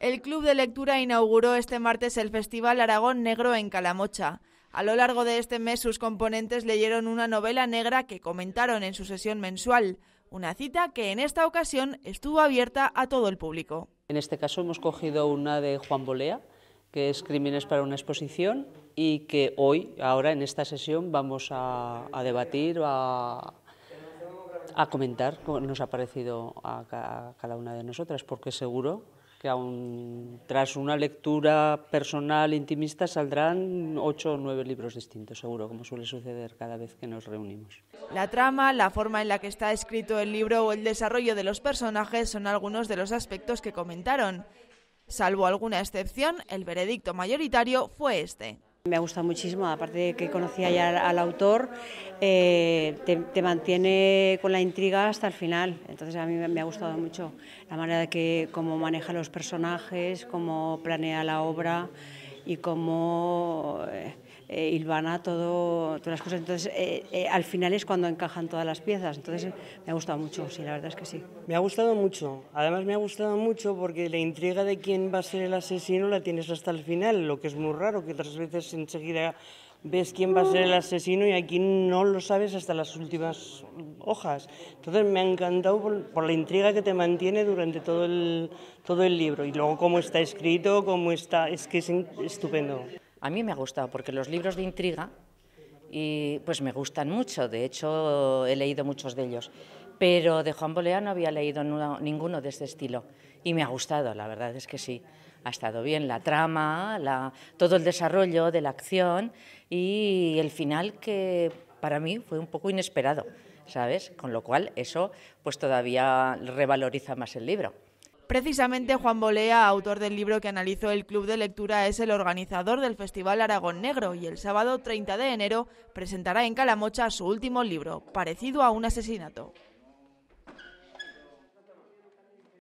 El Club de Lectura inauguró este martes el Festival Aragón Negro en Calamocha. A lo largo de este mes sus componentes leyeron una novela negra que comentaron en su sesión mensual, una cita que en esta ocasión estuvo abierta a todo el público. En este caso hemos cogido una de Juan Bolea, que es Crímenes para una exposición, y que hoy, ahora en esta sesión, vamos a, debatir, a, a comentar nos ha parecido a cada una de nosotras, porque seguro que aún tras una lectura personal intimista saldrán ocho o nueve libros distintos, seguro, como suele suceder cada vez que nos reunimos. La trama, la forma en la que está escrito el libro o el desarrollo de los personajes son algunos de los aspectos que comentaron. Salvo alguna excepción, el veredicto mayoritario fue este. Me ha gustado muchísimo, aparte de que conocía ya al autor, eh, te, mantiene con la intriga hasta el final, entonces a mí me ha gustado mucho la manera de que cómo maneja los personajes, cómo planea la obra y cómo eh, ilvana todo, todas las cosas. Entonces, eh, eh, al final es cuando encajan todas las piezas. Entonces, me ha gustado mucho, sí, la verdad es que sí. Me ha gustado mucho. Además, me ha gustado mucho porque la intriga de quién va a ser el asesino la tienes hasta el final, lo que es muy raro, que otras veces enseguida ves quién va a ser el asesino y aquí no lo sabes hasta las últimas hojas. Entonces me ha encantado por, por la intriga que te mantiene durante todo el, todo el libro y luego cómo está escrito, cómo está, es que es estupendo. A mí me ha gustado porque los libros de intriga y pues me gustan mucho, de hecho he leído muchos de ellos, pero de Juan Bolea no había leído ninguno de este estilo y me ha gustado, la verdad es que sí. Ha estado bien la trama, todo el desarrollo de la acción y el final que para mí fue un poco inesperado, ¿sabes? Con lo cual eso pues todavía revaloriza más el libro. Precisamente Juan Bolea, autor del libro que analizó el Club de Lectura, es el organizador del Festival Aragón Negro y el sábado 30 de enero presentará en Calamocha su último libro, parecido a un asesinato.